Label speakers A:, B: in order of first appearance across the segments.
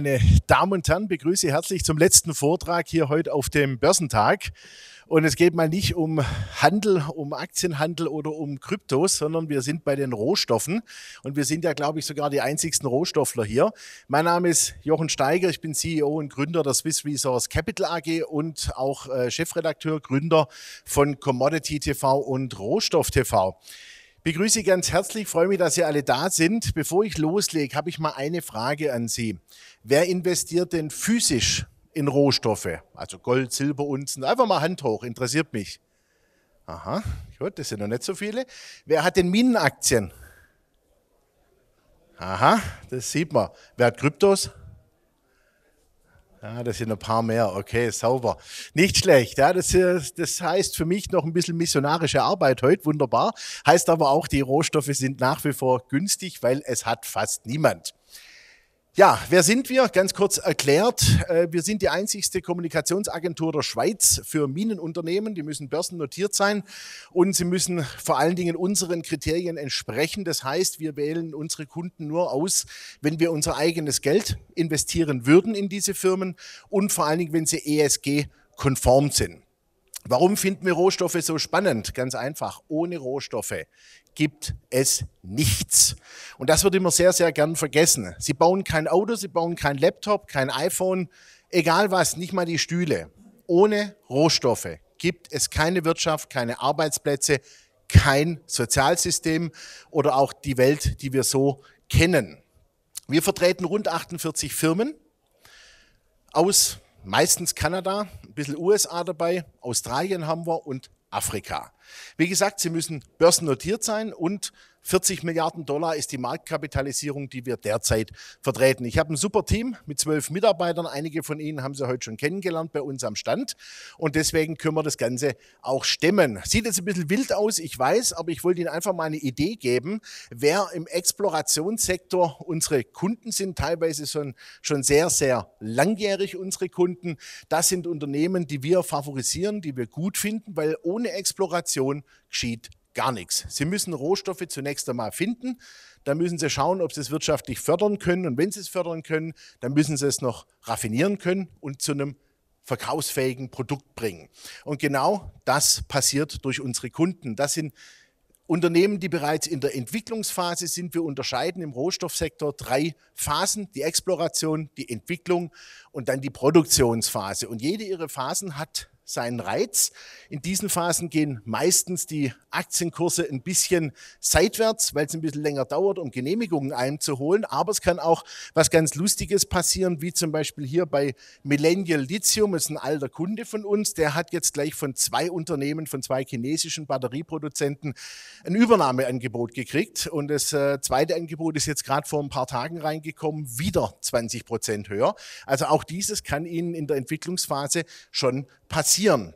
A: meine Damen und Herren, begrüße herzlich zum letzten Vortrag hier heute auf dem Börsentag. Und es geht mal nicht um Handel, um Aktienhandel oder um Kryptos, sondern wir sind bei den Rohstoffen. Und wir sind ja, glaube ich, sogar die einzigsten Rohstoffler hier. Mein Name ist Jochen Steiger. Ich bin CEO und Gründer der Swiss Resource Capital AG und auch äh, Chefredakteur, Gründer von Commodity TV und Rohstoff TV begrüße Sie ganz herzlich, freue mich, dass Sie alle da sind. Bevor ich loslege, habe ich mal eine Frage an Sie. Wer investiert denn physisch in Rohstoffe? Also Gold, Silber, Unzen. Einfach mal Hand hoch, interessiert mich. Aha, gut, das sind noch nicht so viele. Wer hat denn Minenaktien? Aha, das sieht man. Wer hat Kryptos? Ja, das sind ein paar mehr. Okay, sauber. Nicht schlecht. Ja, das, das heißt für mich noch ein bisschen missionarische Arbeit heute. Wunderbar. Heißt aber auch, die Rohstoffe sind nach wie vor günstig, weil es hat fast niemand. Ja, wer sind wir? Ganz kurz erklärt. Äh, wir sind die einzigste Kommunikationsagentur der Schweiz für Minenunternehmen. Die müssen börsennotiert sein und sie müssen vor allen Dingen unseren Kriterien entsprechen. Das heißt, wir wählen unsere Kunden nur aus, wenn wir unser eigenes Geld investieren würden in diese Firmen und vor allen Dingen, wenn sie ESG konform sind. Warum finden wir Rohstoffe so spannend? Ganz einfach, ohne Rohstoffe gibt es nichts. Und das wird immer sehr, sehr gern vergessen. Sie bauen kein Auto, Sie bauen kein Laptop, kein iPhone, egal was, nicht mal die Stühle. Ohne Rohstoffe gibt es keine Wirtschaft, keine Arbeitsplätze, kein Sozialsystem oder auch die Welt, die wir so kennen. Wir vertreten rund 48 Firmen aus meistens Kanada, ein bisschen USA dabei, Australien haben wir und Afrika. Wie gesagt, sie müssen börsennotiert sein und 40 Milliarden Dollar ist die Marktkapitalisierung, die wir derzeit vertreten. Ich habe ein super Team mit zwölf Mitarbeitern. Einige von Ihnen haben Sie heute schon kennengelernt bei uns am Stand. Und deswegen können wir das Ganze auch stemmen. Sieht jetzt ein bisschen wild aus, ich weiß, aber ich wollte Ihnen einfach mal eine Idee geben, wer im Explorationssektor unsere Kunden sind, teilweise schon, schon sehr, sehr langjährig unsere Kunden. Das sind Unternehmen, die wir favorisieren, die wir gut finden, weil ohne Exploration geschieht gar nichts. Sie müssen Rohstoffe zunächst einmal finden, dann müssen sie schauen, ob sie es wirtschaftlich fördern können und wenn sie es fördern können, dann müssen sie es noch raffinieren können und zu einem verkaufsfähigen Produkt bringen. Und genau das passiert durch unsere Kunden. Das sind Unternehmen, die bereits in der Entwicklungsphase sind, wir unterscheiden im Rohstoffsektor drei Phasen, die Exploration, die Entwicklung und dann die Produktionsphase. Und jede ihrer Phasen hat seinen Reiz. In diesen Phasen gehen meistens die Aktienkurse ein bisschen seitwärts, weil es ein bisschen länger dauert, um Genehmigungen einzuholen. Aber es kann auch was ganz Lustiges passieren, wie zum Beispiel hier bei Millennial Lithium, Das ist ein alter Kunde von uns, der hat jetzt gleich von zwei Unternehmen, von zwei chinesischen Batterieproduzenten ein Übernahmeangebot gekriegt. Und das äh, zweite Angebot ist jetzt gerade vor ein paar Tagen reingekommen, wieder 20 Prozent höher. Also auch dieses kann Ihnen in der Entwicklungsphase schon passieren.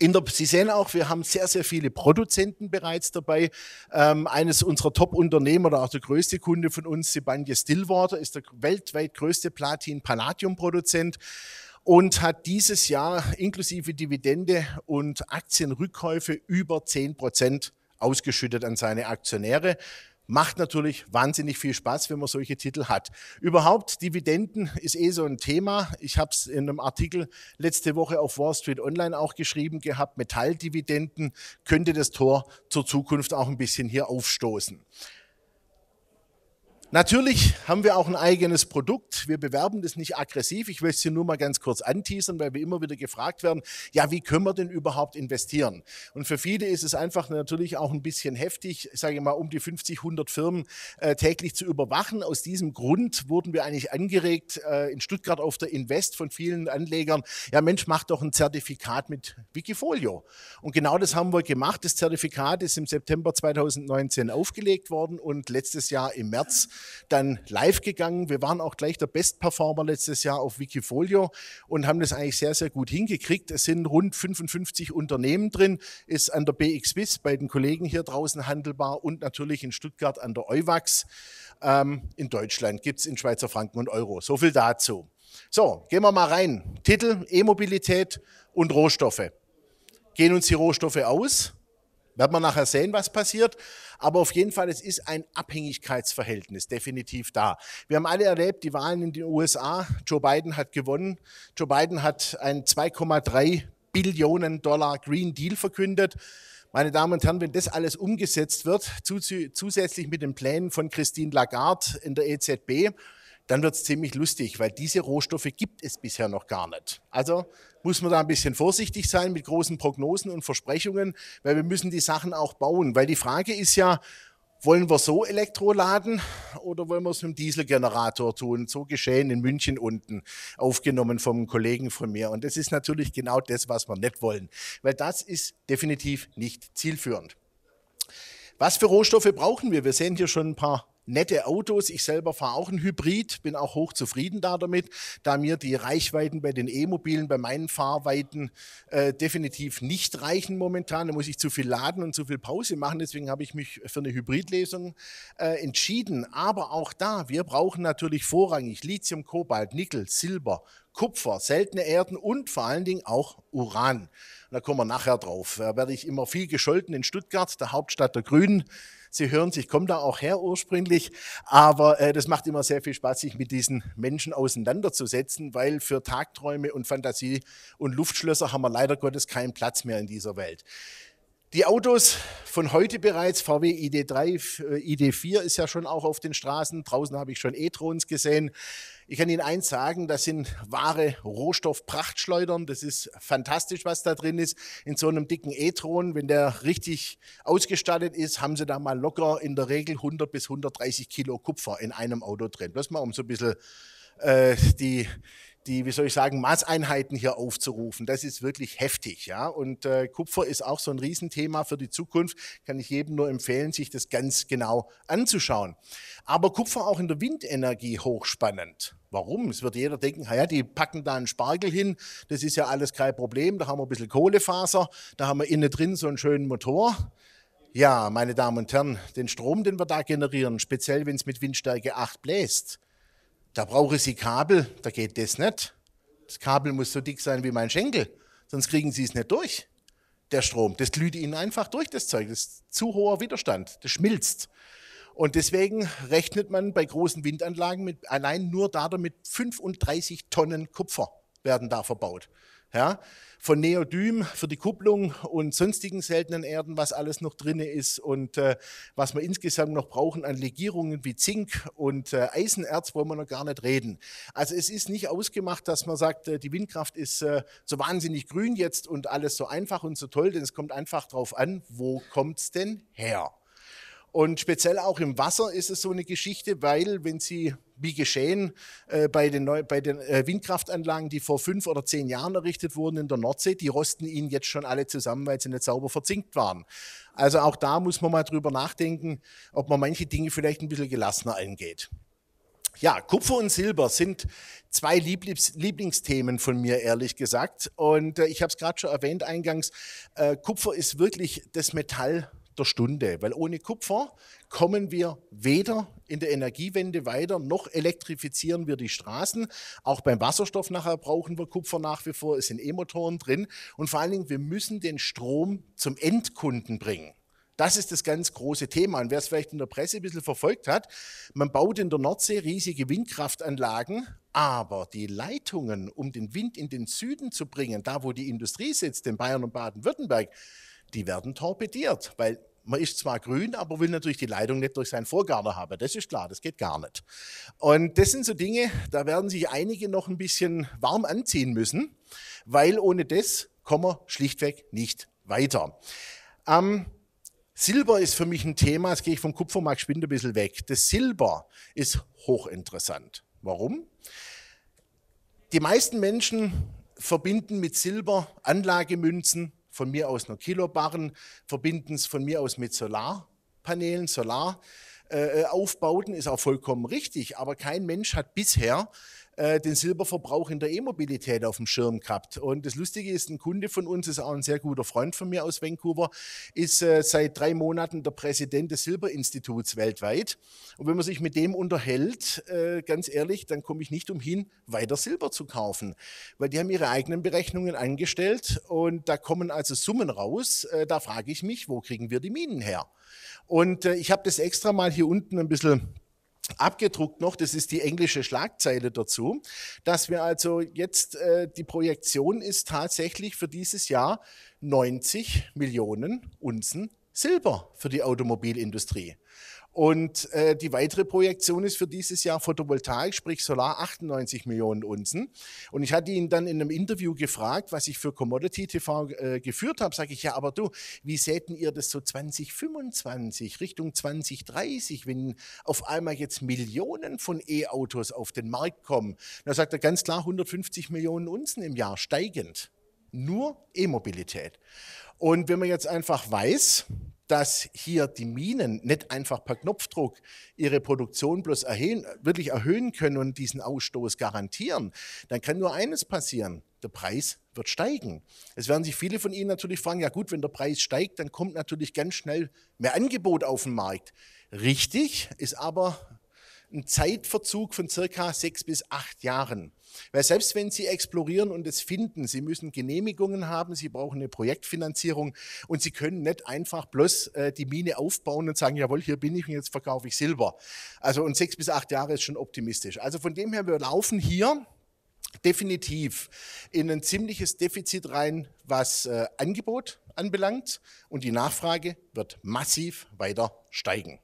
A: Der, Sie sehen auch, wir haben sehr, sehr viele Produzenten bereits dabei. Ähm, eines unserer Top-Unternehmen oder auch der größte Kunde von uns, Sibanye Stillwater, ist der weltweit größte Platin-Palladium-Produzent und hat dieses Jahr inklusive Dividende und Aktienrückkäufe über 10 Prozent ausgeschüttet an seine Aktionäre macht natürlich wahnsinnig viel Spaß, wenn man solche Titel hat. Überhaupt, Dividenden ist eh so ein Thema. Ich habe es in einem Artikel letzte Woche auf Wall Street Online auch geschrieben gehabt. Metalldividenden könnte das Tor zur Zukunft auch ein bisschen hier aufstoßen. Natürlich haben wir auch ein eigenes Produkt. Wir bewerben das nicht aggressiv. Ich will es hier nur mal ganz kurz anteasern, weil wir immer wieder gefragt werden, ja, wie können wir denn überhaupt investieren? Und für viele ist es einfach natürlich auch ein bisschen heftig, sage ich mal, um die 50, 100 Firmen äh, täglich zu überwachen. Aus diesem Grund wurden wir eigentlich angeregt, äh, in Stuttgart auf der Invest von vielen Anlegern, ja Mensch, mach doch ein Zertifikat mit Wikifolio. Und genau das haben wir gemacht. Das Zertifikat ist im September 2019 aufgelegt worden und letztes Jahr im März dann live gegangen. Wir waren auch gleich der Best-Performer letztes Jahr auf Wikifolio und haben das eigentlich sehr, sehr gut hingekriegt. Es sind rund 55 Unternehmen drin, ist an der BXWIS bei den Kollegen hier draußen handelbar und natürlich in Stuttgart an der EUVAX. Ähm, in Deutschland gibt es in Schweizer Franken und Euro. So viel dazu. So, gehen wir mal rein. Titel E-Mobilität und Rohstoffe. Gehen uns die Rohstoffe aus? Werden wir nachher sehen, was passiert. Aber auf jeden Fall, es ist ein Abhängigkeitsverhältnis definitiv da. Wir haben alle erlebt, die Wahlen in den USA. Joe Biden hat gewonnen. Joe Biden hat einen 2,3 Billionen Dollar Green Deal verkündet. Meine Damen und Herren, wenn das alles umgesetzt wird, zusätzlich mit den Plänen von Christine Lagarde in der EZB, dann wird es ziemlich lustig, weil diese Rohstoffe gibt es bisher noch gar nicht. Also muss man da ein bisschen vorsichtig sein mit großen Prognosen und Versprechungen, weil wir müssen die Sachen auch bauen. Weil die Frage ist ja, wollen wir so Elektro laden oder wollen wir es mit dem Dieselgenerator tun? So geschehen in München unten, aufgenommen vom Kollegen von mir. Und das ist natürlich genau das, was wir nicht wollen, weil das ist definitiv nicht zielführend. Was für Rohstoffe brauchen wir? Wir sehen hier schon ein paar nette Autos. Ich selber fahre auch ein Hybrid, bin auch hochzufrieden da damit, da mir die Reichweiten bei den E-Mobilen, bei meinen Fahrweiten äh, definitiv nicht reichen momentan. Da muss ich zu viel laden und zu viel Pause machen. Deswegen habe ich mich für eine Hybridlesung äh, entschieden. Aber auch da, wir brauchen natürlich vorrangig Lithium, Kobalt, Nickel, Silber, Kupfer, seltene Erden und vor allen Dingen auch Uran. Da kommen wir nachher drauf. Da werde ich immer viel gescholten in Stuttgart, der Hauptstadt der Grünen. Sie hören sich, ich komme da auch her ursprünglich, aber äh, das macht immer sehr viel Spaß, sich mit diesen Menschen auseinanderzusetzen, weil für Tagträume und Fantasie und Luftschlösser haben wir leider Gottes keinen Platz mehr in dieser Welt. Die Autos von heute bereits, VW ID3, ID4 ist ja schon auch auf den Straßen, draußen habe ich schon E-Trons gesehen. Ich kann Ihnen eins sagen, das sind wahre Rohstoffprachtschleudern. Das ist fantastisch, was da drin ist. In so einem dicken E-Tron, wenn der richtig ausgestattet ist, haben Sie da mal locker in der Regel 100 bis 130 Kilo Kupfer in einem Auto drin. Das mal um so ein bisschen äh, die, die, wie soll ich sagen, Maßeinheiten hier aufzurufen. Das ist wirklich heftig, ja. Und äh, Kupfer ist auch so ein Riesenthema für die Zukunft. Kann ich jedem nur empfehlen, sich das ganz genau anzuschauen. Aber Kupfer auch in der Windenergie hochspannend. Warum? Es wird jeder denken, ja, die packen da einen Spargel hin, das ist ja alles kein Problem, da haben wir ein bisschen Kohlefaser, da haben wir innen drin so einen schönen Motor. Ja, meine Damen und Herren, den Strom, den wir da generieren, speziell wenn es mit Windstärke 8 bläst, da brauche ich sie Kabel, da geht das nicht. Das Kabel muss so dick sein wie mein Schenkel, sonst kriegen sie es nicht durch. Der Strom, das glüht ihnen einfach durch, das Zeug. Das ist zu hoher Widerstand, das schmilzt. Und deswegen rechnet man bei großen Windanlagen mit, allein nur da damit 35 Tonnen Kupfer werden da verbaut ja, von Neodym für die Kupplung und sonstigen seltenen Erden, was alles noch drin ist und äh, was wir insgesamt noch brauchen an Legierungen wie Zink und äh, Eisenerz, wollen wir noch gar nicht reden. Also es ist nicht ausgemacht, dass man sagt, äh, die Windkraft ist äh, so wahnsinnig grün jetzt und alles so einfach und so toll, denn es kommt einfach drauf an, wo kommt es denn her? Und speziell auch im Wasser ist es so eine Geschichte, weil wenn Sie wie geschehen äh, bei den, Neu bei den äh, Windkraftanlagen, die vor fünf oder zehn Jahren errichtet wurden in der Nordsee, die rosten ihnen jetzt schon alle zusammen, weil sie nicht sauber verzinkt waren. Also auch da muss man mal drüber nachdenken, ob man manche Dinge vielleicht ein bisschen gelassener eingeht. Ja, Kupfer und Silber sind zwei Lieblings Lieblingsthemen von mir, ehrlich gesagt. Und äh, ich habe es gerade schon erwähnt eingangs, äh, Kupfer ist wirklich das Metall der Stunde, weil ohne Kupfer kommen wir weder in der Energiewende weiter, noch elektrifizieren wir die Straßen. Auch beim Wasserstoff nachher brauchen wir Kupfer nach wie vor, es sind E-Motoren drin. Und vor allen Dingen, wir müssen den Strom zum Endkunden bringen. Das ist das ganz große Thema. Und wer es vielleicht in der Presse ein bisschen verfolgt hat, man baut in der Nordsee riesige Windkraftanlagen, aber die Leitungen, um den Wind in den Süden zu bringen, da wo die Industrie sitzt, in Bayern und Baden-Württemberg, die werden torpediert, weil man ist zwar grün, aber will natürlich die Leitung nicht durch seinen Vorgarten haben. Das ist klar, das geht gar nicht. Und das sind so Dinge, da werden sich einige noch ein bisschen warm anziehen müssen, weil ohne das kommen wir schlichtweg nicht weiter. Ähm, Silber ist für mich ein Thema, jetzt gehe ich vom Kupfermarkt Spind ein bisschen weg. Das Silber ist hochinteressant. Warum? Die meisten Menschen verbinden mit Silber Anlagemünzen, von mir aus nur Kilobarren, verbinden es von mir aus mit Solarpanelen, Solaraufbauten, Äh, äh ist auch vollkommen richtig, aber kein Mensch hat bisher äh, den Silberverbrauch in der E-Mobilität auf dem Schirm gehabt. Und das Lustige ist, ein Kunde von uns, ist auch ein sehr guter Freund von mir aus Vancouver, ist äh, seit drei Monaten der Präsident des Silberinstituts weltweit. Und wenn man sich mit dem unterhält, äh, ganz ehrlich, dann komme ich nicht umhin, weiter Silber zu kaufen. Weil die haben ihre eigenen Berechnungen angestellt und da kommen also Summen raus. Äh, da frage ich mich, wo kriegen wir die Minen her? Und äh, ich habe das extra mal hier unten ein bisschen abgedruckt noch, das ist die englische Schlagzeile dazu, dass wir also jetzt, äh, die Projektion ist tatsächlich für dieses Jahr 90 Millionen Unzen Silber für die Automobilindustrie. Und äh, die weitere Projektion ist für dieses Jahr Photovoltaik, sprich Solar 98 Millionen Unzen. Und ich hatte ihn dann in einem Interview gefragt, was ich für Commodity TV äh, geführt habe. Sage ich ja, aber du, wie säten ihr das so 2025 Richtung 2030, wenn auf einmal jetzt Millionen von E-Autos auf den Markt kommen? Da sagt er ganz klar 150 Millionen Unzen im Jahr steigend. Nur E-Mobilität. Und wenn man jetzt einfach weiß, dass hier die Minen nicht einfach per Knopfdruck ihre Produktion bloß erhöhen, wirklich erhöhen können und diesen Ausstoß garantieren, dann kann nur eines passieren. Der Preis wird steigen. Es werden sich viele von Ihnen natürlich fragen, ja gut, wenn der Preis steigt, dann kommt natürlich ganz schnell mehr Angebot auf den Markt. Richtig, ist aber einen Zeitverzug von circa sechs bis acht Jahren. Weil selbst wenn Sie explorieren und es finden, Sie müssen Genehmigungen haben, Sie brauchen eine Projektfinanzierung und Sie können nicht einfach bloß äh, die Mine aufbauen und sagen, jawohl, hier bin ich und jetzt verkaufe ich Silber. Also und sechs bis acht Jahre ist schon optimistisch. Also von dem her, wir laufen hier definitiv in ein ziemliches Defizit rein, was äh, Angebot anbelangt und die Nachfrage wird massiv weiter steigen.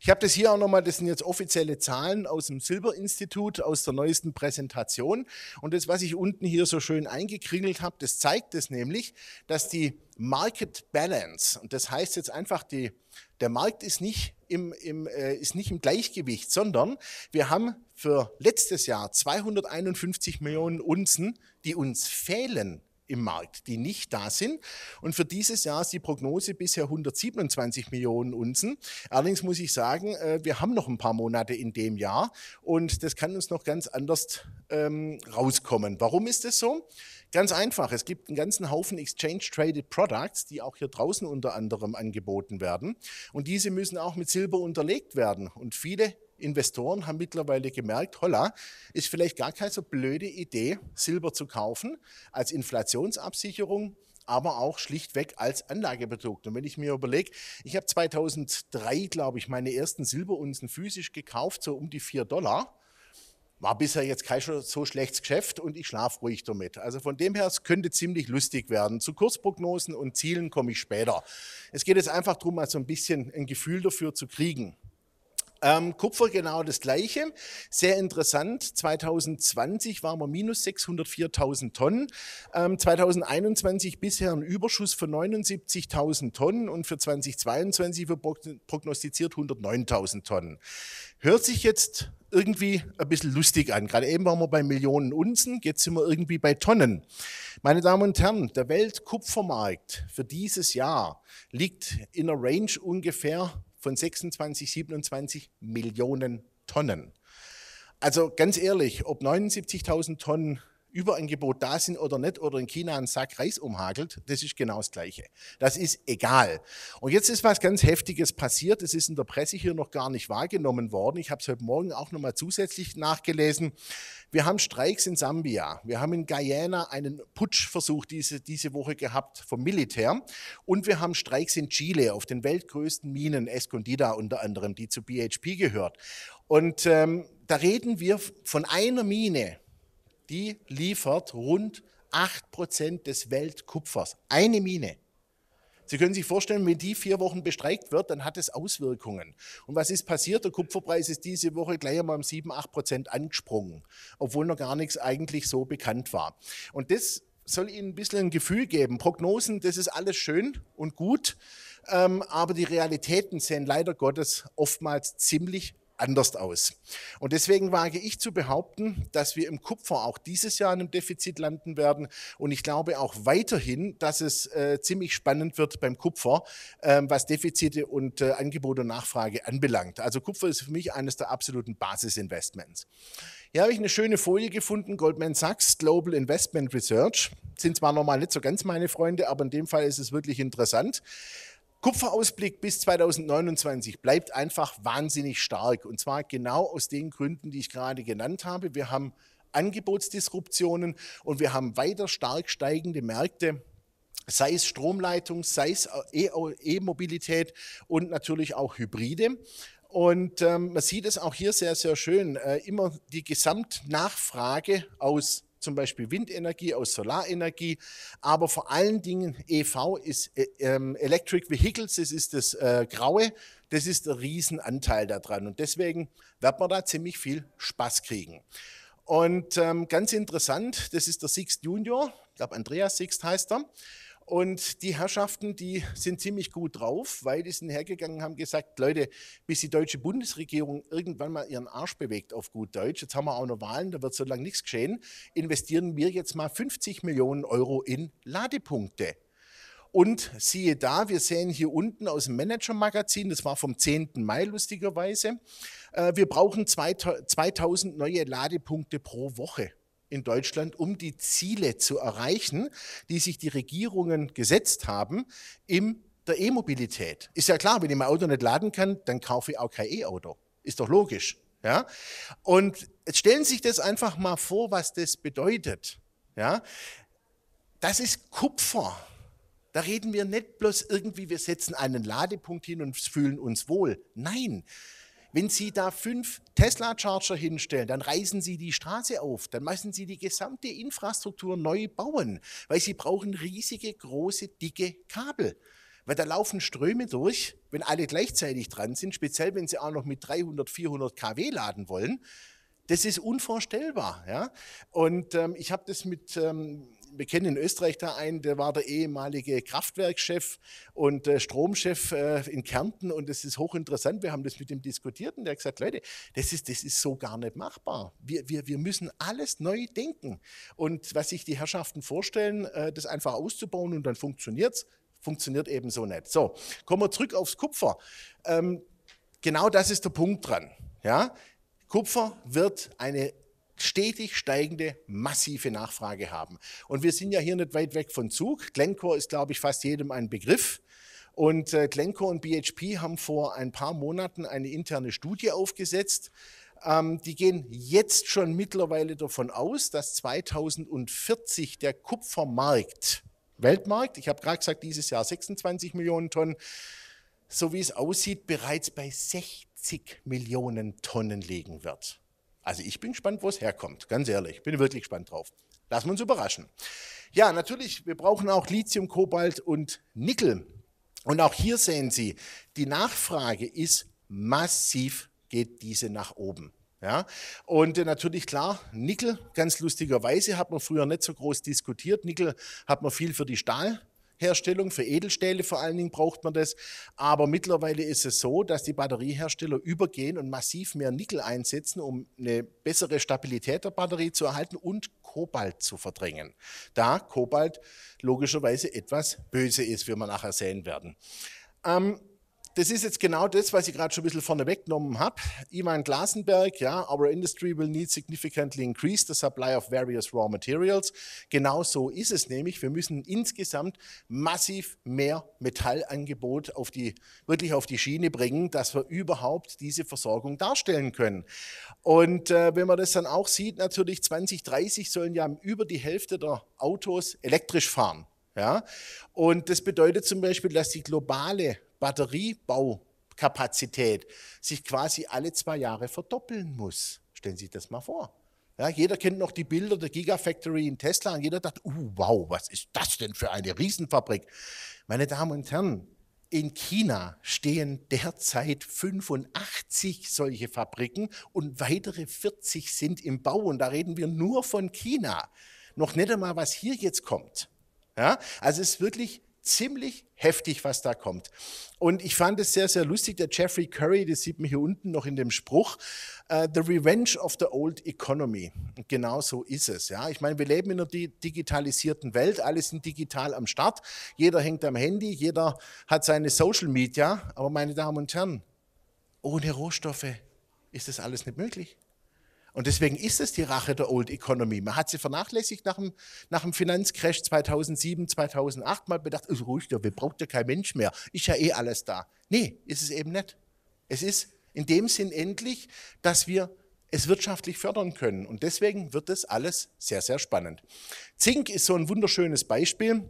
A: Ich habe das hier auch nochmal, das sind jetzt offizielle Zahlen aus dem Silberinstitut, aus der neuesten Präsentation. Und das, was ich unten hier so schön eingekringelt habe, das zeigt es nämlich, dass die Market Balance, und das heißt jetzt einfach, die, der Markt ist nicht im, im, äh, ist nicht im Gleichgewicht, sondern wir haben für letztes Jahr 251 Millionen Unzen, die uns fehlen im Markt, die nicht da sind. Und für dieses Jahr ist die Prognose bisher 127 Millionen Unzen. Allerdings muss ich sagen, äh, wir haben noch ein paar Monate in dem Jahr und das kann uns noch ganz anders ähm, rauskommen. Warum ist das so? Ganz einfach, es gibt einen ganzen Haufen Exchange-Traded Products, die auch hier draußen unter anderem angeboten werden. Und diese müssen auch mit Silber unterlegt werden. Und viele Investoren haben mittlerweile gemerkt, holla, ist vielleicht gar keine so blöde Idee, Silber zu kaufen als Inflationsabsicherung, aber auch schlichtweg als Anlageprodukt. Und wenn ich mir überlege, ich habe 2003, glaube ich, meine ersten Silberunzen physisch gekauft, so um die 4 Dollar war bisher jetzt kein so schlechtes Geschäft und ich schlafe ruhig damit. Also von dem her, es könnte ziemlich lustig werden. Zu Kursprognosen und Zielen komme ich später. Es geht jetzt einfach darum, mal so ein bisschen ein Gefühl dafür zu kriegen. Ähm, Kupfer genau das Gleiche. Sehr interessant. 2020 waren wir minus 604.000 Tonnen. Ähm, 2021 bisher ein Überschuss von 79.000 Tonnen und für 2022 wird prognostiziert 109.000 Tonnen. Hört sich jetzt irgendwie ein bisschen lustig an. Gerade eben waren wir bei Millionen Unzen, jetzt sind wir irgendwie bei Tonnen. Meine Damen und Herren, der Weltkupfermarkt für dieses Jahr liegt in einer Range ungefähr von 26, 27 Millionen Tonnen. Also ganz ehrlich, ob 79.000 Tonnen Überangebot da sind oder nicht oder in China ein Sack Reis umhagelt, das ist genau das Gleiche. Das ist egal. Und jetzt ist was ganz Heftiges passiert. Es ist in der Presse hier noch gar nicht wahrgenommen worden. Ich habe es heute Morgen auch nochmal zusätzlich nachgelesen. Wir haben Streiks in Sambia. Wir haben in Guyana einen Putschversuch diese, diese Woche gehabt vom Militär. Und wir haben Streiks in Chile auf den weltgrößten Minen, Escondida unter anderem, die zu BHP gehört. Und ähm, da reden wir von einer Mine, die liefert rund 8% des Weltkupfers. Eine Mine. Sie können sich vorstellen, wenn die vier Wochen bestreikt wird, dann hat es Auswirkungen. Und was ist passiert? Der Kupferpreis ist diese Woche gleich einmal um 7, 8 Prozent angesprungen, obwohl noch gar nichts eigentlich so bekannt war. Und das soll Ihnen ein bisschen ein Gefühl geben. Prognosen, das ist alles schön und gut, ähm, aber die Realitäten sehen leider Gottes oftmals ziemlich anders aus. Und deswegen wage ich zu behaupten, dass wir im Kupfer auch dieses Jahr in einem Defizit landen werden. Und ich glaube auch weiterhin, dass es äh, ziemlich spannend wird beim Kupfer, äh, was Defizite und äh, Angebot und Nachfrage anbelangt. Also Kupfer ist für mich eines der absoluten Basisinvestments. Hier habe ich eine schöne Folie gefunden, Goldman Sachs Global Investment Research. Sind zwar normal nicht so ganz meine Freunde, aber in dem Fall ist es wirklich interessant. Kupferausblick bis 2029 bleibt einfach wahnsinnig stark. Und zwar genau aus den Gründen, die ich gerade genannt habe. Wir haben Angebotsdisruptionen und wir haben weiter stark steigende Märkte, sei es Stromleitung, sei es e-, E-Mobilität und natürlich auch Hybride. Und ähm, man sieht es auch hier sehr, sehr schön. Äh, immer die Gesamtnachfrage aus zum Beispiel Windenergie, aus Solarenergie, aber vor allen Dingen EV ist äh, ähm, Electric Vehicles, das ist das äh, Graue, das ist der Riesenanteil daran und deswegen wird man da ziemlich viel Spaß kriegen. Und ähm, ganz interessant, das ist der Sixt Junior, ich glaube Andreas Sixt heißt er. Und die Herrschaften, die sind ziemlich gut drauf, weil die sind hergegangen und haben gesagt, Leute, bis die deutsche Bundesregierung irgendwann mal ihren Arsch bewegt auf gut Deutsch, jetzt haben wir auch noch Wahlen, da wird so lange nichts geschehen, investieren wir jetzt mal 50 Millionen Euro in Ladepunkte. Und siehe da, wir sehen hier unten aus dem Manager-Magazin, das war vom 10. Mai lustigerweise, äh, wir brauchen 2000 neue Ladepunkte pro Woche in Deutschland, um die Ziele zu erreichen, die sich die Regierungen gesetzt haben in der E-Mobilität. Ist ja klar, wenn ich mein Auto nicht laden kann, dann kaufe ich auch kein E-Auto. Ist doch logisch. Ja? Und stellen Sie sich das einfach mal vor, was das bedeutet. Ja? Das ist Kupfer. Da reden wir nicht bloß irgendwie, wir setzen einen Ladepunkt hin und fühlen uns wohl. Nein, wenn Sie da fünf Tesla-Charger hinstellen, dann reißen Sie die Straße auf, dann müssen Sie die gesamte Infrastruktur neu bauen, weil Sie brauchen riesige, große, dicke Kabel. Weil da laufen Ströme durch, wenn alle gleichzeitig dran sind, speziell wenn Sie auch noch mit 300, 400 kW laden wollen. Das ist unvorstellbar. Ja? Und ähm, ich habe das mit ähm, wir kennen in Österreich da einen, der war der ehemalige Kraftwerkchef und äh, Stromchef äh, in Kärnten und das ist hochinteressant. Wir haben das mit ihm diskutiert und der hat gesagt, Leute, das ist, das ist so gar nicht machbar. Wir, wir, wir müssen alles neu denken. Und was sich die Herrschaften vorstellen, äh, das einfach auszubauen und dann funktioniert es, funktioniert eben so nicht. So, kommen wir zurück aufs Kupfer. Ähm, genau das ist der Punkt dran. Ja? Kupfer wird eine stetig steigende, massive Nachfrage haben. Und wir sind ja hier nicht weit weg von Zug. Glencore ist, glaube ich, fast jedem ein Begriff. Und äh, Glencore und BHP haben vor ein paar Monaten eine interne Studie aufgesetzt. Ähm, die gehen jetzt schon mittlerweile davon aus, dass 2040 der Kupfermarkt, Weltmarkt, ich habe gerade gesagt, dieses Jahr 26 Millionen Tonnen, so wie es aussieht, bereits bei 60 Millionen Tonnen liegen wird. Also ich bin gespannt, wo es herkommt, ganz ehrlich, bin wirklich gespannt drauf. Lassen wir uns überraschen. Ja, natürlich, wir brauchen auch Lithium, Kobalt und Nickel. Und auch hier sehen Sie, die Nachfrage ist massiv, geht diese nach oben. Ja, und äh, natürlich klar, Nickel, ganz lustigerweise, hat man früher nicht so groß diskutiert. Nickel hat man viel für die Stahl Batterieherstellung, für Edelstähle vor allen Dingen braucht man das. Aber mittlerweile ist es so, dass die Batteriehersteller übergehen und massiv mehr Nickel einsetzen, um eine bessere Stabilität der Batterie zu erhalten und Kobalt zu verdrängen. Da Kobalt logischerweise etwas böse ist, wie wir nachher sehen werden. Ähm, das ist jetzt genau das, was ich gerade schon ein bisschen vorne weggenommen habe. Ivan Glasenberg, ja, our industry will need significantly increase the supply of various raw materials. Genau so ist es nämlich. Wir müssen insgesamt massiv mehr Metallangebot auf die, wirklich auf die Schiene bringen, dass wir überhaupt diese Versorgung darstellen können. Und äh, wenn man das dann auch sieht, natürlich 2030 sollen ja über die Hälfte der Autos elektrisch fahren. Ja? Und das bedeutet zum Beispiel, dass die globale Batteriebaukapazität sich quasi alle zwei Jahre verdoppeln muss. Stellen Sie sich das mal vor. Ja, jeder kennt noch die Bilder der Gigafactory in Tesla und jeder dachte, uh, wow, was ist das denn für eine Riesenfabrik? Meine Damen und Herren, in China stehen derzeit 85 solche Fabriken und weitere 40 sind im Bau. Und da reden wir nur von China. Noch nicht einmal, was hier jetzt kommt. Ja, also es ist wirklich ziemlich heftig, was da kommt. Und ich fand es sehr, sehr lustig. Der Jeffrey Curry, das sieht man hier unten noch in dem Spruch, äh, The Revenge of the Old Economy. Und genau so ist es. Ja, ich meine, wir leben in einer digitalisierten Welt. Alle sind digital am Start. Jeder hängt am Handy. Jeder hat seine Social Media. Aber meine Damen und Herren, ohne Rohstoffe ist das alles nicht möglich. Und deswegen ist es die Rache der Old Economy. Man hat sie vernachlässigt nach dem, nach dem Finanzcrash 2007, 2008. Man bedacht, also ruhig, wir brauchen ja kein Mensch mehr. Ist ja eh alles da. Nee, ist es eben nicht. Es ist in dem Sinn endlich, dass wir es wirtschaftlich fördern können. Und deswegen wird es alles sehr, sehr spannend. Zink ist so ein wunderschönes Beispiel.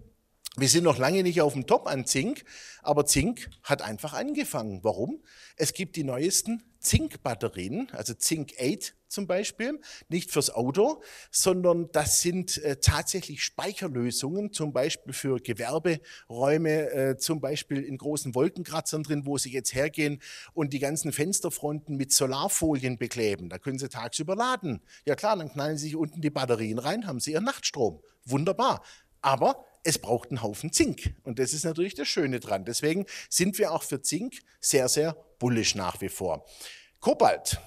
A: Wir sind noch lange nicht auf dem Top an Zink, aber Zink hat einfach angefangen. Warum? Es gibt die neuesten Zinkbatterien, also Zink 8 zum Beispiel, nicht fürs Auto, sondern das sind äh, tatsächlich Speicherlösungen, zum Beispiel für Gewerberäume, äh, zum Beispiel in großen Wolkenkratzern drin, wo sie jetzt hergehen und die ganzen Fensterfronten mit Solarfolien bekleben. Da können sie tagsüber laden. Ja klar, dann knallen sie sich unten die Batterien rein, haben sie ihren Nachtstrom. Wunderbar. Aber es braucht einen Haufen Zink. Und das ist natürlich das Schöne dran. Deswegen sind wir auch für Zink sehr, sehr bullisch nach wie vor. Kobalt.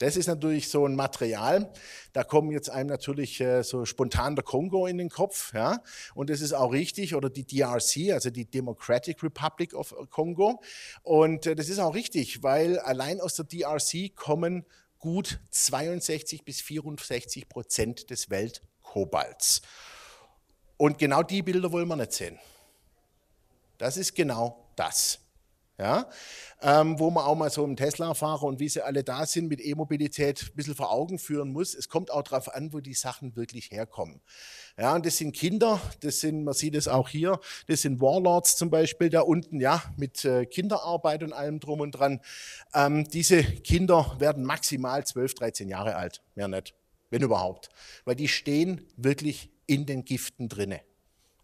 A: Das ist natürlich so ein Material, da kommen jetzt einem natürlich äh, so spontan der Kongo in den Kopf, ja. Und das ist auch richtig, oder die DRC, also die Democratic Republic of Congo. Und äh, das ist auch richtig, weil allein aus der DRC kommen gut 62 bis 64 Prozent des Weltkobalts. Und genau die Bilder wollen wir nicht sehen. Das ist genau das. Ja? Ähm, wo man auch mal so einen Tesla-Fahrer und wie sie alle da sind mit E-Mobilität ein bisschen vor Augen führen muss. Es kommt auch darauf an, wo die Sachen wirklich herkommen. Ja, und das sind Kinder, das sind, man sieht es auch hier, das sind Warlords zum Beispiel da unten, ja, mit äh, Kinderarbeit und allem drum und dran. Ähm, diese Kinder werden maximal 12, 13 Jahre alt, mehr nicht, wenn überhaupt. Weil die stehen wirklich in den Giften drinne.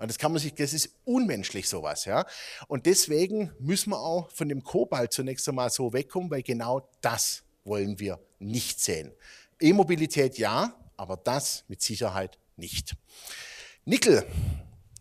A: Und das kann man sich, das ist unmenschlich sowas, ja. Und deswegen müssen wir auch von dem Kobalt zunächst einmal so wegkommen, weil genau das wollen wir nicht sehen. E-Mobilität ja, aber das mit Sicherheit nicht. Nickel,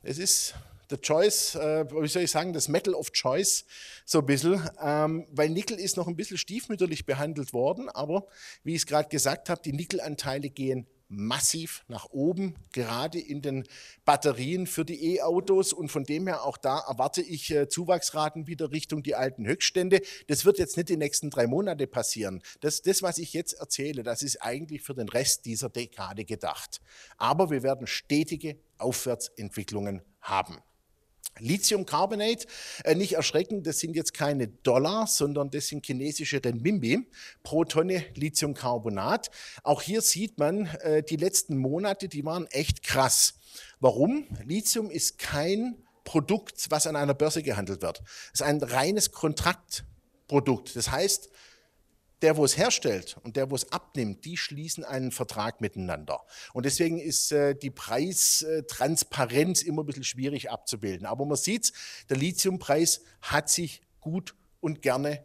A: es ist der Choice, äh, wie soll ich sagen, das Metal of Choice, so ein bisschen, ähm, weil Nickel ist noch ein bisschen stiefmütterlich behandelt worden, aber wie ich es gerade gesagt habe, die Nickelanteile gehen massiv nach oben, gerade in den Batterien für die E-Autos. Und von dem her auch da erwarte ich äh, Zuwachsraten wieder Richtung die alten Höchststände. Das wird jetzt nicht die nächsten drei Monate passieren. Das, das, was ich jetzt erzähle, das ist eigentlich für den Rest dieser Dekade gedacht. Aber wir werden stetige Aufwärtsentwicklungen haben. Lithiumcarbonate, äh, nicht erschrecken, das sind jetzt keine Dollar, sondern das sind chinesische Renminbi pro Tonne Lithiumcarbonat. Auch hier sieht man, äh, die letzten Monate, die waren echt krass. Warum? Lithium ist kein Produkt, was an einer Börse gehandelt wird. Es ist ein reines Kontraktprodukt. Das heißt, der, wo es herstellt und der, wo es abnimmt, die schließen einen Vertrag miteinander. Und deswegen ist äh, die Preistransparenz immer ein bisschen schwierig abzubilden. Aber man sieht der Lithiumpreis hat sich gut und gerne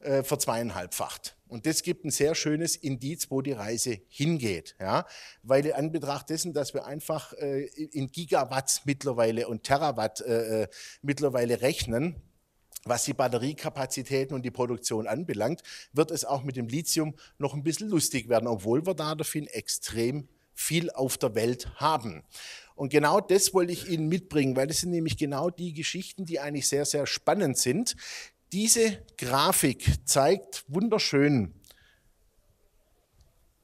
A: äh, verzweieinhalbfacht. Und das gibt ein sehr schönes Indiz, wo die Reise hingeht. Ja? Weil in Anbetracht dessen, dass wir einfach äh, in Gigawatts mittlerweile und Terawatt äh, äh mittlerweile rechnen, was die Batteriekapazitäten und die Produktion anbelangt, wird es auch mit dem Lithium noch ein bisschen lustig werden, obwohl wir da dafür extrem viel auf der Welt haben. Und genau das wollte ich Ihnen mitbringen, weil das sind nämlich genau die Geschichten, die eigentlich sehr, sehr spannend sind. Diese Grafik zeigt wunderschön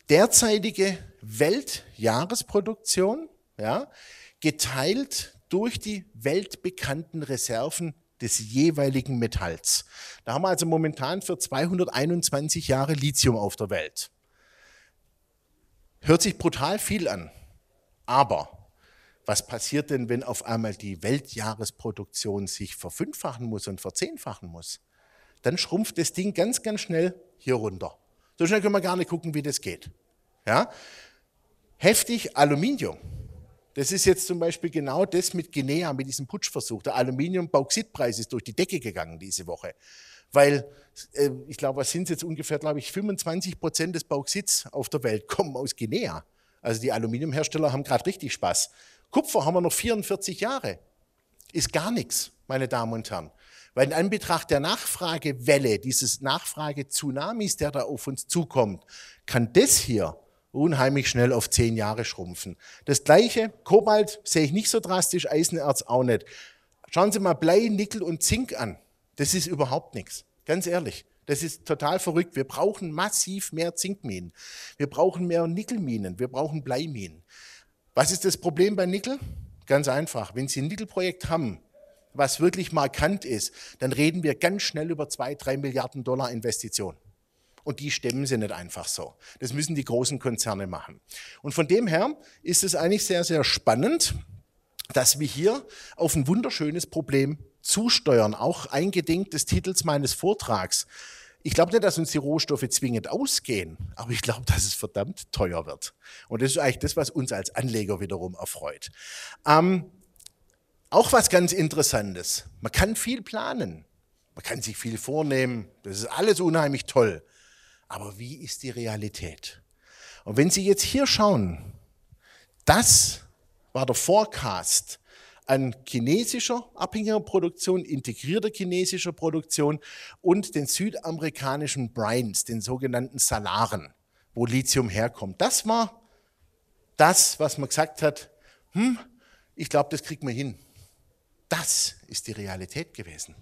A: derzeitige Weltjahresproduktion, ja, geteilt durch die weltbekannten Reserven des jeweiligen Metalls. Da haben wir also momentan für 221 Jahre Lithium auf der Welt. Hört sich brutal viel an, aber was passiert denn, wenn auf einmal die Weltjahresproduktion sich verfünffachen muss und verzehnfachen muss? Dann schrumpft das Ding ganz, ganz schnell hier runter. So schnell können wir gar nicht gucken, wie das geht. Ja? Heftig Aluminium. Das ist jetzt zum Beispiel genau das mit Guinea, mit diesem Putschversuch. Der Aluminium-Bauxitpreis ist durch die Decke gegangen diese Woche. Weil, äh, ich glaube, was sind es jetzt ungefähr, glaube ich, 25 Prozent des Bauxits auf der Welt kommen aus Guinea. Also die Aluminiumhersteller haben gerade richtig Spaß. Kupfer haben wir noch 44 Jahre. Ist gar nichts, meine Damen und Herren. Weil in Anbetracht der Nachfragewelle, dieses Nachfrage-Tsunamis, der da auf uns zukommt, kann das hier unheimlich schnell auf zehn Jahre schrumpfen. Das gleiche, Kobalt sehe ich nicht so drastisch, Eisenerz auch nicht. Schauen Sie mal Blei, Nickel und Zink an. Das ist überhaupt nichts. Ganz ehrlich. Das ist total verrückt. Wir brauchen massiv mehr Zinkminen. Wir brauchen mehr Nickelminen. Wir brauchen Bleiminen. Was ist das Problem bei Nickel? Ganz einfach. Wenn Sie ein Nickelprojekt haben, was wirklich markant ist, dann reden wir ganz schnell über zwei, drei Milliarden Dollar Investition. Und die stemmen sie nicht einfach so. Das müssen die großen Konzerne machen. Und von dem her ist es eigentlich sehr, sehr spannend, dass wir hier auf ein wunderschönes Problem zusteuern, auch eingedenk des Titels meines Vortrags. Ich glaube nicht, dass uns die Rohstoffe zwingend ausgehen, aber ich glaube, dass es verdammt teuer wird. Und das ist eigentlich das, was uns als Anleger wiederum erfreut. Ähm, auch was ganz Interessantes. Man kann viel planen. Man kann sich viel vornehmen. Das ist alles unheimlich toll. Aber wie ist die Realität? Und wenn Sie jetzt hier schauen, das war der Forecast an chinesischer abhängiger Produktion, integrierter chinesischer Produktion und den südamerikanischen Brines, den sogenannten Salaren, wo Lithium herkommt. Das war das, was man gesagt hat, hm, ich glaube, das kriegt man hin. Das ist die Realität gewesen.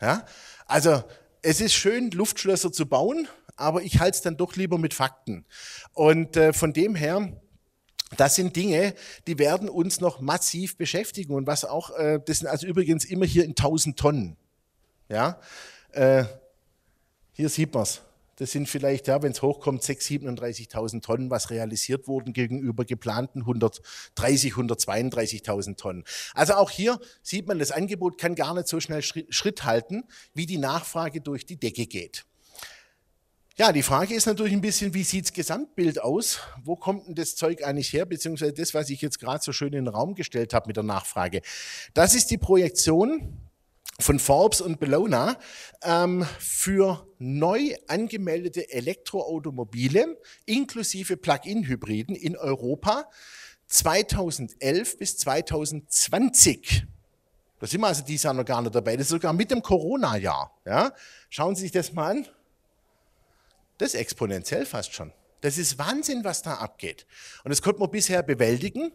A: Ja? Also es ist schön, Luftschlösser zu bauen, aber ich halte es dann doch lieber mit Fakten. Und äh, von dem her, das sind Dinge, die werden uns noch massiv beschäftigen. Und was auch, äh, das sind also übrigens immer hier in 1000 Tonnen. Ja, äh, hier sieht man es. Das sind vielleicht, ja, wenn es hochkommt, 6.000, 37.000 Tonnen, was realisiert wurden gegenüber geplanten 130, 132.000 Tonnen. Also auch hier sieht man, das Angebot kann gar nicht so schnell Schritt halten, wie die Nachfrage durch die Decke geht. Ja, die Frage ist natürlich ein bisschen, wie sieht das Gesamtbild aus? Wo kommt denn das Zeug eigentlich her, beziehungsweise das, was ich jetzt gerade so schön in den Raum gestellt habe mit der Nachfrage? Das ist die Projektion von Forbes und Bellona ähm, für neu angemeldete Elektroautomobile inklusive Plug-in-Hybriden in Europa 2011 bis 2020. Da sind wir also dieses Jahr noch gar nicht dabei. Das ist sogar mit dem Corona-Jahr. Ja? Schauen Sie sich das mal an. Das ist exponentiell fast schon. Das ist Wahnsinn, was da abgeht. Und das konnte man bisher bewältigen,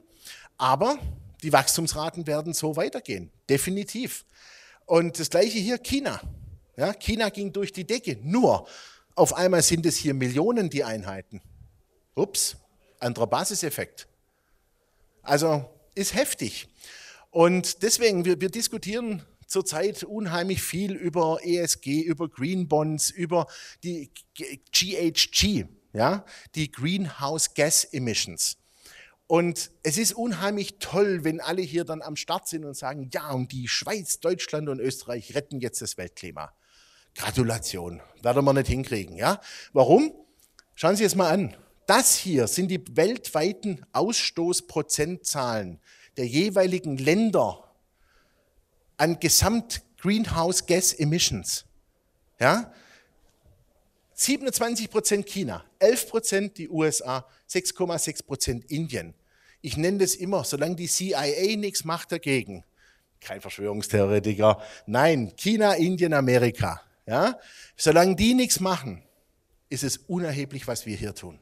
A: aber die Wachstumsraten werden so weitergehen. Definitiv. Und das gleiche hier China. Ja, China ging durch die Decke. Nur auf einmal sind es hier Millionen die Einheiten. Ups, anderer Basiseffekt. Also ist heftig. Und deswegen, wir, wir diskutieren zurzeit unheimlich viel über ESG, über Green Bonds, über die GHG, ja, die Greenhouse Gas Emissions. Und es ist unheimlich toll, wenn alle hier dann am Start sind und sagen, ja, und die Schweiz, Deutschland und Österreich retten jetzt das Weltklima. Gratulation, werden wir nicht hinkriegen, ja? Warum? Schauen Sie es mal an. Das hier sind die weltweiten Ausstoßprozentzahlen der jeweiligen Länder an Gesamt Greenhouse Gas Emissions. Ja? 27 Prozent China, 11 Prozent die USA, 6,6 Prozent Indien. Ich nenne das immer, solange die CIA nichts macht dagegen. Kein Verschwörungstheoretiker. Nein, China, Indien, Amerika. Ja? Solange die nichts machen, ist es unerheblich, was wir hier tun.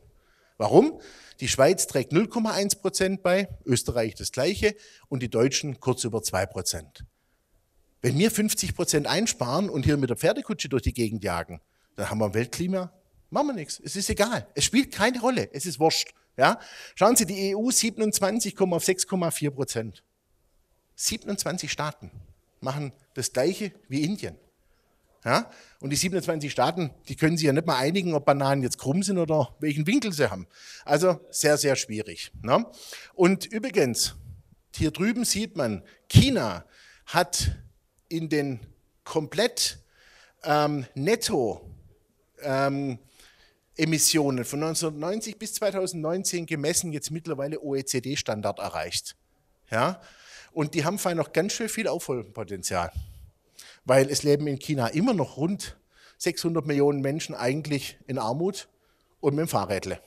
A: Warum? Die Schweiz trägt 0,1 Prozent bei, Österreich das gleiche und die Deutschen kurz über 2 Prozent. Wenn wir 50 Prozent einsparen und hier mit der Pferdekutsche durch die Gegend jagen, dann haben wir ein Weltklima, machen wir nichts. Es ist egal. Es spielt keine Rolle. Es ist wurscht. Ja? Schauen Sie, die EU 27, auf 6,4 Prozent. 27 Staaten machen das Gleiche wie Indien. Ja? Und die 27 Staaten, die können sich ja nicht mal einigen, ob Bananen jetzt krumm sind oder welchen Winkel sie haben. Also sehr, sehr schwierig. Ne? Und übrigens, hier drüben sieht man, China hat in den komplett ähm, netto ähm, Emissionen von 1990 bis 2019 gemessen jetzt mittlerweile OECD-Standard erreicht. Ja? Und die haben fein noch ganz schön viel Aufholpotenzial, weil es leben in China immer noch rund 600 Millionen Menschen eigentlich in Armut und mit dem Fahrrädle.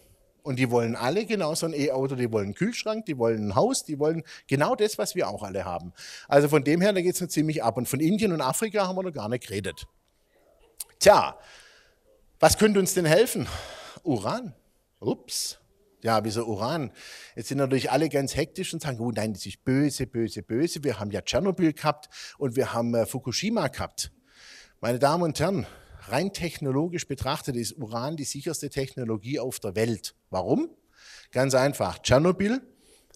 A: Und die wollen alle genau so ein E-Auto, die wollen einen Kühlschrank, die wollen ein Haus, die wollen genau das, was wir auch alle haben. Also von dem her, da geht es noch ziemlich ab. Und von Indien und Afrika haben wir noch gar nicht geredet. Tja, was könnte uns denn helfen? Uran. Ups. Ja, wieso Uran? Jetzt sind natürlich alle ganz hektisch und sagen, oh nein, das ist böse, böse, böse. Wir haben ja Tschernobyl gehabt und wir haben äh, Fukushima gehabt. Meine Damen und Herren, rein technologisch betrachtet ist Uran die sicherste Technologie auf der Welt. Warum? Ganz einfach. Tschernobyl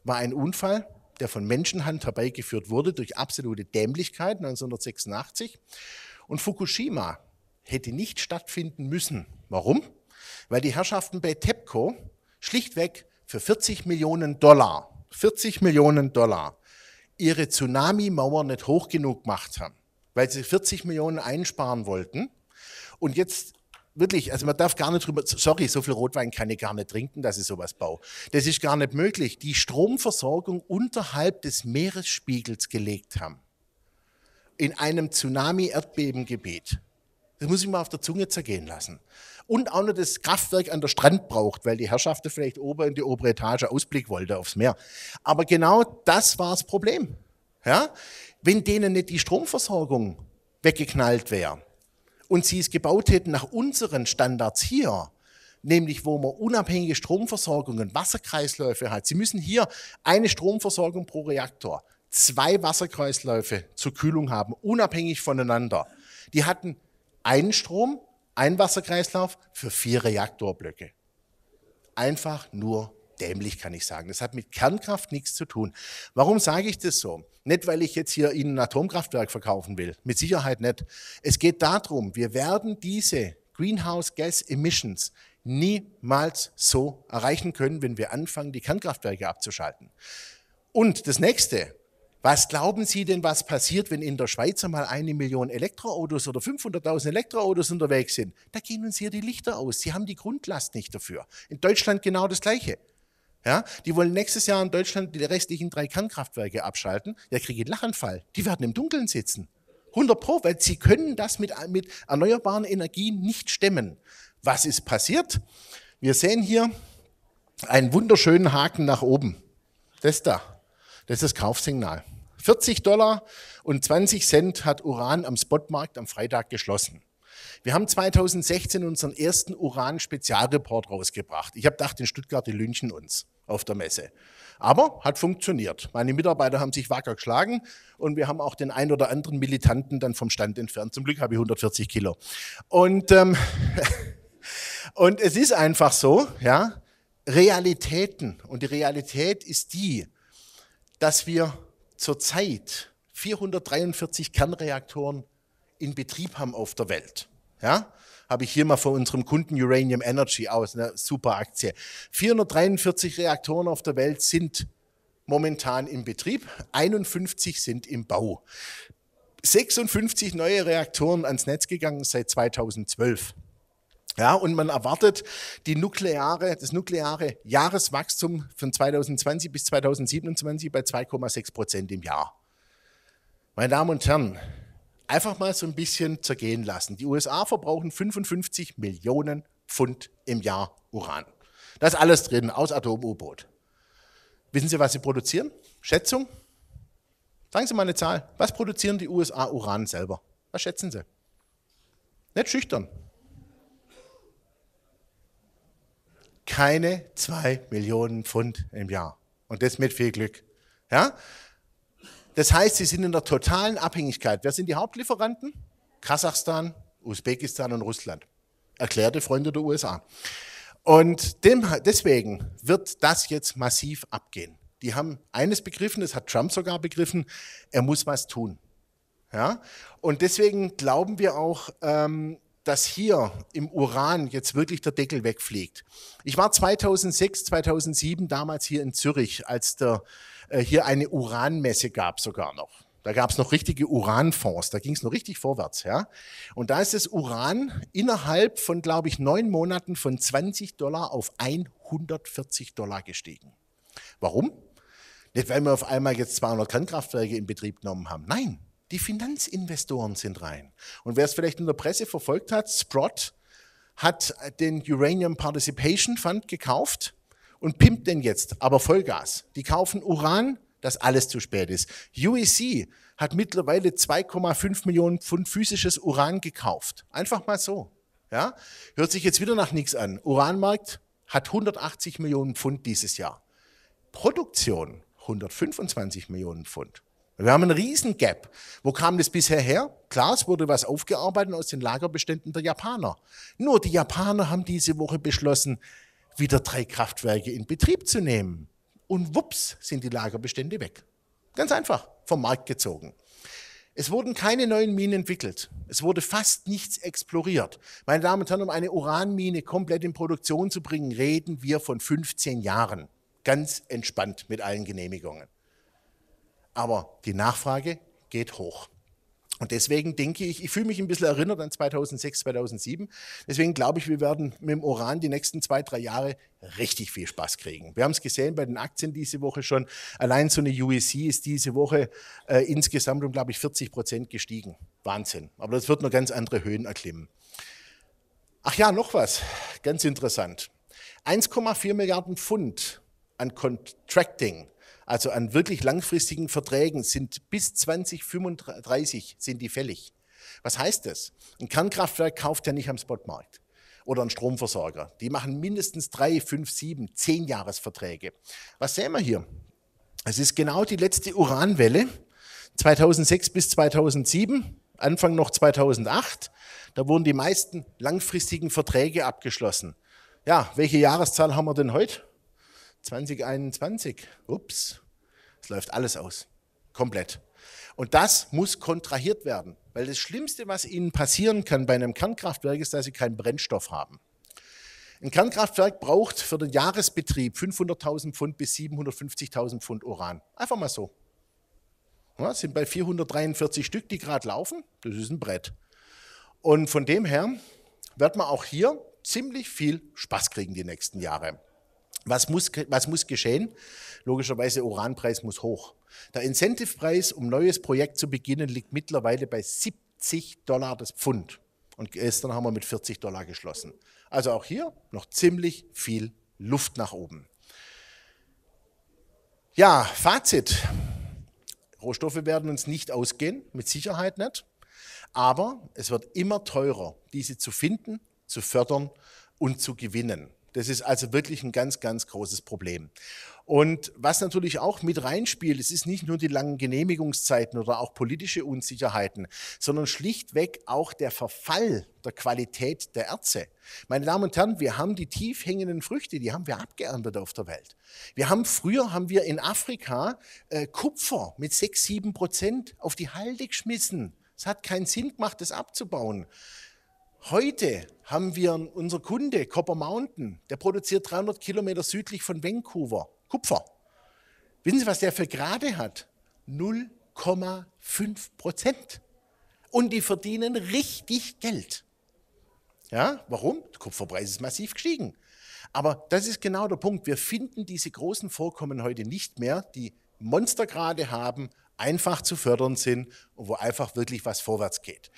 A: war ein Unfall, der von Menschenhand herbeigeführt wurde durch absolute Dämlichkeit 1986. Und Fukushima hätte nicht stattfinden müssen. Warum? Weil die Herrschaften bei TEPCO schlichtweg für 40 Millionen Dollar, 40 Millionen Dollar, ihre Tsunami-Mauer nicht hoch genug gemacht haben, weil sie 40 Millionen einsparen wollten und jetzt wirklich, also man darf gar nicht drüber, sorry, so viel Rotwein kann ich gar nicht trinken, dass ich sowas baue. Das ist gar nicht möglich. Die Stromversorgung unterhalb des Meeresspiegels gelegt haben. In einem Tsunami-Erdbebengebiet. Das muss ich mal auf der Zunge zergehen lassen. Und auch nur das Kraftwerk an der Strand braucht, weil die Herrschaften vielleicht oben in die obere Etage Ausblick wollte aufs Meer. Aber genau das war das Problem. Ja? Wenn denen nicht die Stromversorgung weggeknallt wäre, und sie es gebaut hätten nach unseren Standards hier, nämlich wo man unabhängige Stromversorgungen, Wasserkreisläufe hat. Sie müssen hier eine Stromversorgung pro Reaktor, zwei Wasserkreisläufe zur Kühlung haben, unabhängig voneinander. Die hatten einen Strom, einen Wasserkreislauf für vier Reaktorblöcke. Einfach nur dämlich, kann ich sagen. Das hat mit Kernkraft nichts zu tun. Warum sage ich das so? Nicht, weil ich jetzt hier Ihnen ein Atomkraftwerk verkaufen will. Mit Sicherheit nicht. Es geht darum, wir werden diese Greenhouse Gas Emissions niemals so erreichen können, wenn wir anfangen, die Kernkraftwerke abzuschalten. Und das nächste, was glauben Sie denn, was passiert, wenn in der Schweiz einmal eine Million Elektroautos oder 500.000 Elektroautos unterwegs sind? Da gehen uns hier die Lichter aus. Sie haben die Grundlast nicht dafür. In Deutschland genau das Gleiche. Ja, die wollen nächstes Jahr in Deutschland die restlichen drei Kernkraftwerke abschalten. Ja, kriege ich einen Lachanfall. Die werden im Dunkeln sitzen. 100 Pro, weil sie können das mit, mit erneuerbaren Energien nicht stemmen. Was ist passiert? Wir sehen hier einen wunderschönen Haken nach oben. Das da. Das ist das Kaufsignal. 40 Dollar und 20 Cent hat Uran am Spotmarkt am Freitag geschlossen. Wir haben 2016 unseren ersten Uran-Spezialreport rausgebracht. Ich habe gedacht, in Stuttgart, die lynchen uns auf der Messe. Aber hat funktioniert. Meine Mitarbeiter haben sich wacker geschlagen und wir haben auch den ein oder anderen Militanten dann vom Stand entfernt. Zum Glück habe ich 140 Kilo. Und, ähm, und es ist einfach so, ja, Realitäten. Und die Realität ist die, dass wir zurzeit 443 Kernreaktoren in Betrieb haben auf der Welt. Ja? Habe ich hier mal von unserem Kunden Uranium Energy aus, eine super Aktie. 443 Reaktoren auf der Welt sind momentan im Betrieb, 51 sind im Bau. 56 neue Reaktoren ans Netz gegangen seit 2012. Ja, und man erwartet die nukleare, das nukleare Jahreswachstum von 2020 bis 2027 bei 2,6 Prozent im Jahr. Meine Damen und Herren, einfach mal so ein bisschen zergehen lassen. Die USA verbrauchen 55 Millionen Pfund im Jahr Uran. Das ist alles drin, aus Atom-U-Boot. Wissen Sie, was sie produzieren? Schätzung? Sagen Sie mal eine Zahl. Was produzieren die USA Uran selber? Was schätzen Sie? Nicht schüchtern. Keine zwei Millionen Pfund im Jahr. Und das mit viel Glück. Ja? Das heißt, sie sind in der totalen Abhängigkeit. Wer sind die Hauptlieferanten? Kasachstan, Usbekistan und Russland. Erklärte Freunde der USA. Und dem, deswegen wird das jetzt massiv abgehen. Die haben eines begriffen, das hat Trump sogar begriffen, er muss was tun. Ja? Und deswegen glauben wir auch, ähm, dass hier im Uran jetzt wirklich der Deckel wegfliegt. Ich war 2006, 2007 damals hier in Zürich, als der äh, hier eine Uranmesse gab sogar noch. Da gab es noch richtige Uranfonds, da ging es noch richtig vorwärts. Ja? Und da ist das Uran innerhalb von, glaube ich, neun Monaten von 20 Dollar auf 140 Dollar gestiegen. Warum? Nicht, weil wir auf einmal jetzt 200 Kernkraftwerke in Betrieb genommen haben. Nein, die Finanzinvestoren sind rein. Und wer es vielleicht in der Presse verfolgt hat, Sprott hat den Uranium Participation Fund gekauft und pimpt denn jetzt, aber Vollgas. Die kaufen Uran, dass alles zu spät ist. UEC hat mittlerweile 2,5 Millionen Pfund physisches Uran gekauft. Einfach mal so. Ja? Hört sich jetzt wieder nach nichts an. Uranmarkt hat 180 Millionen Pfund dieses Jahr. Produktion 125 Millionen Pfund. Wir haben einen riesen Gap. Wo kam das bisher her? Klar, es wurde was aufgearbeitet aus den Lagerbeständen der Japaner. Nur die Japaner haben diese Woche beschlossen, wieder drei Kraftwerke in Betrieb zu nehmen. Und wups, sind die Lagerbestände weg. Ganz einfach, vom Markt gezogen. Es wurden keine neuen Minen entwickelt. Es wurde fast nichts exploriert. Meine Damen und Herren, um eine Uranmine komplett in Produktion zu bringen, reden wir von 15 Jahren. Ganz entspannt mit allen Genehmigungen. Aber die Nachfrage geht hoch. Und deswegen denke ich, ich fühle mich ein bisschen erinnert an 2006, 2007. Deswegen glaube ich, wir werden mit dem Uran die nächsten zwei, drei Jahre richtig viel Spaß kriegen. Wir haben es gesehen bei den Aktien diese Woche schon. Allein so eine UEC ist diese Woche äh, insgesamt um, glaube ich, 40 Prozent gestiegen. Wahnsinn. Aber das wird noch ganz andere Höhen erklimmen. Ach ja, noch was. Ganz interessant. 1,4 Milliarden Pfund an Contracting also an wirklich langfristigen Verträgen sind bis 2035 sind die fällig. Was heißt das? Ein Kernkraftwerk kauft ja nicht am Spotmarkt oder ein Stromversorger. Die machen mindestens drei, fünf, sieben, zehn Jahresverträge. Was sehen wir hier? Es ist genau die letzte Uranwelle 2006 bis 2007, Anfang noch 2008. Da wurden die meisten langfristigen Verträge abgeschlossen. Ja, welche Jahreszahl haben wir denn heute? 2021, ups, es läuft alles aus, komplett. Und das muss kontrahiert werden, weil das Schlimmste, was Ihnen passieren kann bei einem Kernkraftwerk, ist, dass Sie keinen Brennstoff haben. Ein Kernkraftwerk braucht für den Jahresbetrieb 500.000 Pfund bis 750.000 Pfund Uran. Einfach mal so. Ja, sind bei 443 Stück, die gerade laufen. Das ist ein Brett. Und von dem her wird man auch hier ziemlich viel Spaß kriegen die nächsten Jahre. Was muss, was muss geschehen? Logischerweise, Uranpreis muss hoch. Der Incentivepreis, um neues Projekt zu beginnen, liegt mittlerweile bei 70 Dollar das Pfund. Und gestern haben wir mit 40 Dollar geschlossen. Also auch hier noch ziemlich viel Luft nach oben. Ja, Fazit. Rohstoffe werden uns nicht ausgehen, mit Sicherheit nicht. Aber es wird immer teurer, diese zu finden, zu fördern und zu gewinnen. Das ist also wirklich ein ganz, ganz großes Problem. Und was natürlich auch mit reinspielt, es ist nicht nur die langen Genehmigungszeiten oder auch politische Unsicherheiten, sondern schlichtweg auch der Verfall der Qualität der Erze. Meine Damen und Herren, wir haben die tief hängenden Früchte, die haben wir abgeerntet auf der Welt. Wir haben früher haben wir in Afrika äh, Kupfer mit sechs, sieben Prozent auf die Halde geschmissen. Es hat keinen Sinn gemacht, das abzubauen. Heute haben wir unser Kunde Copper Mountain, der produziert 300 Kilometer südlich von Vancouver Kupfer. Wissen Sie, was der für Grade hat? 0,5 Prozent. Und die verdienen richtig Geld. Ja, warum? Der Kupferpreis ist massiv gestiegen. Aber das ist genau der Punkt. Wir finden diese großen Vorkommen heute nicht mehr, die Monstergrade haben, einfach zu fördern sind und wo einfach wirklich was vorwärts geht.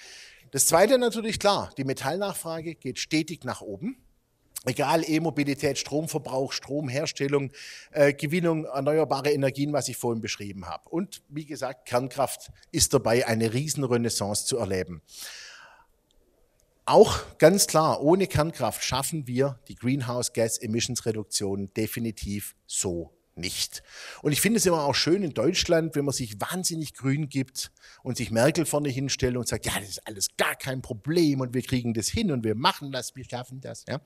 A: Das Zweite natürlich klar, die Metallnachfrage geht stetig nach oben. Egal, E-Mobilität, Stromverbrauch, Stromherstellung, äh, Gewinnung, erneuerbare Energien, was ich vorhin beschrieben habe. Und wie gesagt, Kernkraft ist dabei eine Riesenrenaissance zu erleben. Auch ganz klar, ohne Kernkraft schaffen wir die Greenhouse Gas Emissions Reduktion definitiv so nicht. Und ich finde es immer auch schön in Deutschland, wenn man sich wahnsinnig grün gibt und sich Merkel vorne hinstellt und sagt, ja, das ist alles gar kein Problem und wir kriegen das hin und wir machen das, wir schaffen das. Ja?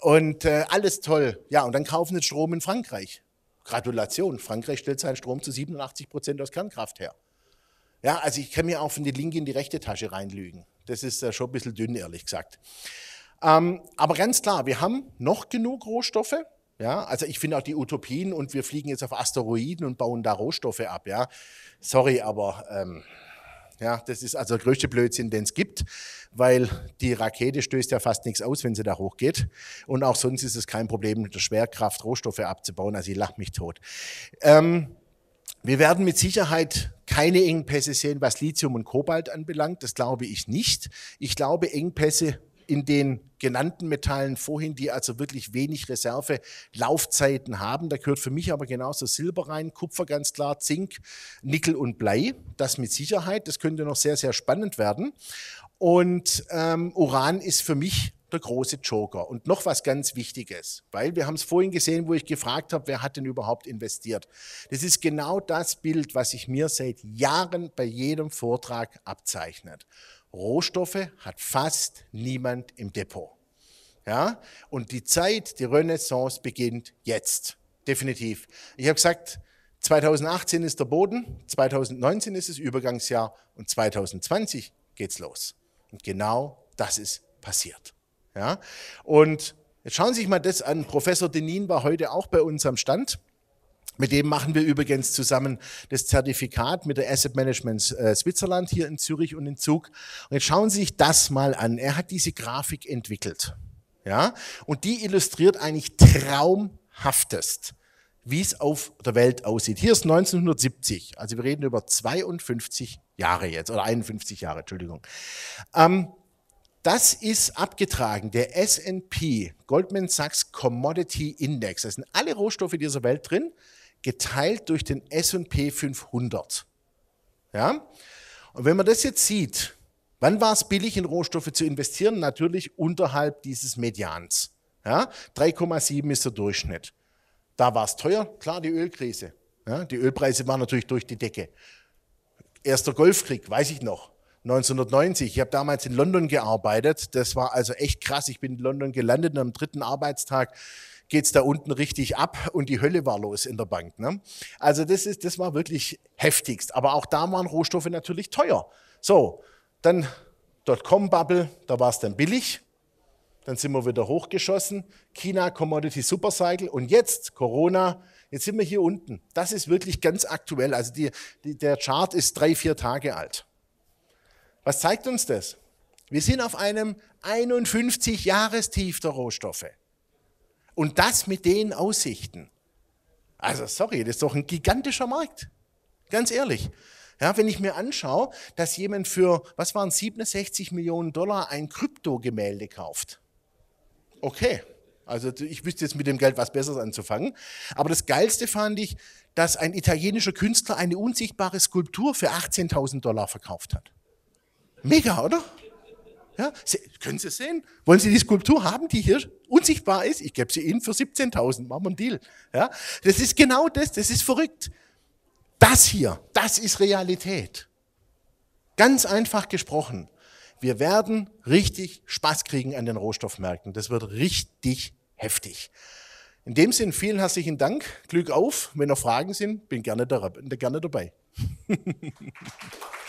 A: Und äh, alles toll. Ja, und dann kaufen sie Strom in Frankreich. Gratulation, Frankreich stellt seinen Strom zu 87 Prozent aus Kernkraft her. Ja, also ich kann mir auch von der Linke in die rechte Tasche reinlügen. Das ist äh, schon ein bisschen dünn, ehrlich gesagt. Ähm, aber ganz klar, wir haben noch genug Rohstoffe ja, also ich finde auch die Utopien und wir fliegen jetzt auf Asteroiden und bauen da Rohstoffe ab. Ja, sorry, aber ähm, ja, das ist also der größte Blödsinn, den es gibt, weil die Rakete stößt ja fast nichts aus, wenn sie da hochgeht. Und auch sonst ist es kein Problem, mit der Schwerkraft Rohstoffe abzubauen. Also ich lache mich tot. Ähm, wir werden mit Sicherheit keine Engpässe sehen, was Lithium und Kobalt anbelangt. Das glaube ich nicht. Ich glaube, Engpässe in den genannten Metallen vorhin, die also wirklich wenig Reserve-Laufzeiten haben. Da gehört für mich aber genauso Silber rein, Kupfer ganz klar, Zink, Nickel und Blei. Das mit Sicherheit, das könnte noch sehr, sehr spannend werden. Und ähm, Uran ist für mich der große Joker. Und noch was ganz Wichtiges, weil wir haben es vorhin gesehen, wo ich gefragt habe, wer hat denn überhaupt investiert. Das ist genau das Bild, was sich mir seit Jahren bei jedem Vortrag abzeichnet. Rohstoffe hat fast niemand im Depot. Ja? Und die Zeit, die Renaissance beginnt jetzt. Definitiv. Ich habe gesagt, 2018 ist der Boden, 2019 ist das Übergangsjahr und 2020 geht's los. Und genau das ist passiert. Ja? Und jetzt schauen Sie sich mal das an. Professor Denin war heute auch bei uns am Stand. Mit dem machen wir übrigens zusammen das Zertifikat mit der Asset Management äh, Switzerland hier in Zürich und in Zug. Und jetzt schauen Sie sich das mal an. Er hat diese Grafik entwickelt. Ja? Und die illustriert eigentlich traumhaftest, wie es auf der Welt aussieht. Hier ist 1970. Also wir reden über 52 Jahre jetzt oder 51 Jahre, Entschuldigung. Ähm, das ist abgetragen, der S&P, Goldman Sachs Commodity Index. Das sind alle Rohstoffe dieser Welt drin geteilt durch den S&P 500. Ja? Und wenn man das jetzt sieht, wann war es billig in Rohstoffe zu investieren? Natürlich unterhalb dieses Medians. Ja? 3,7 ist der Durchschnitt. Da war es teuer, klar die Ölkrise. Ja? Die Ölpreise waren natürlich durch die Decke. Erster Golfkrieg, weiß ich noch. 1990. Ich habe damals in London gearbeitet. Das war also echt krass. Ich bin in London gelandet und am dritten Arbeitstag geht es da unten richtig ab und die Hölle war los in der Bank. Ne? Also das, ist, das war wirklich heftigst. Aber auch da waren Rohstoffe natürlich teuer. So, dann Dotcom-Bubble, da war es dann billig. Dann sind wir wieder hochgeschossen. China Commodity Supercycle und jetzt Corona. Jetzt sind wir hier unten. Das ist wirklich ganz aktuell. Also die, die, der Chart ist drei, vier Tage alt. Was zeigt uns das? Wir sind auf einem 51 Jahrestief der Rohstoffe. Und das mit den Aussichten. Also sorry, das ist doch ein gigantischer Markt. Ganz ehrlich. Ja, wenn ich mir anschaue, dass jemand für, was waren 67 Millionen Dollar ein Kryptogemälde kauft. Okay. Also ich wüsste jetzt mit dem Geld was Besseres anzufangen. Aber das Geilste fand ich, dass ein italienischer Künstler eine unsichtbare Skulptur für 18.000 Dollar verkauft hat. Mega, oder? Ja, können Sie sehen? Wollen Sie die Skulptur haben, die hier unsichtbar ist? Ich gebe sie Ihnen für 17.000, machen wir einen Deal. Ja, das ist genau das, das ist verrückt. Das hier, das ist Realität. Ganz einfach gesprochen, wir werden richtig Spaß kriegen an den Rohstoffmärkten. Das wird richtig heftig. In dem Sinn, vielen herzlichen Dank. Glück auf. Wenn noch Fragen sind, bin gerne dabei.